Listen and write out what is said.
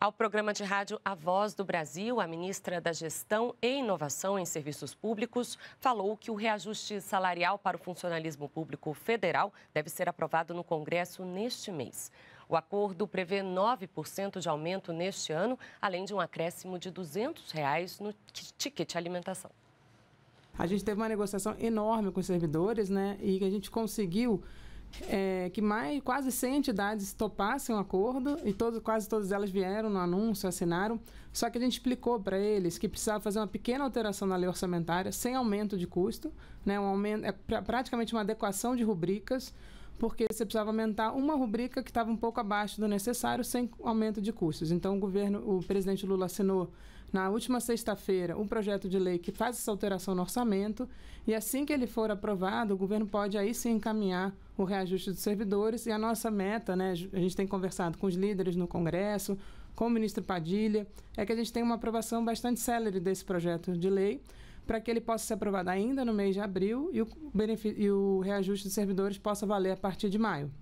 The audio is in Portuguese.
Ao programa de rádio A Voz do Brasil, a ministra da Gestão e Inovação em Serviços Públicos falou que o reajuste salarial para o funcionalismo público federal deve ser aprovado no Congresso neste mês. O acordo prevê 9% de aumento neste ano, além de um acréscimo de R$ 200 reais no ticket alimentação. A gente teve uma negociação enorme com os servidores, né? E a gente conseguiu é, que mais quase 100 entidades topassem o um acordo e quase todas elas vieram no anúncio, assinaram. Só que a gente explicou para eles que precisava fazer uma pequena alteração na lei orçamentária, sem aumento de custo, né, um aumento, é pra, praticamente uma adequação de rubricas porque você precisava aumentar uma rubrica que estava um pouco abaixo do necessário, sem aumento de custos. Então, o governo, o presidente Lula assinou na última sexta-feira um projeto de lei que faz essa alteração no orçamento, e assim que ele for aprovado, o governo pode aí sim encaminhar o reajuste dos servidores, e a nossa meta, né, a gente tem conversado com os líderes no Congresso, com o ministro Padilha, é que a gente tenha uma aprovação bastante célere desse projeto de lei, para que ele possa ser aprovado ainda no mês de abril e o, e o reajuste dos servidores possa valer a partir de maio.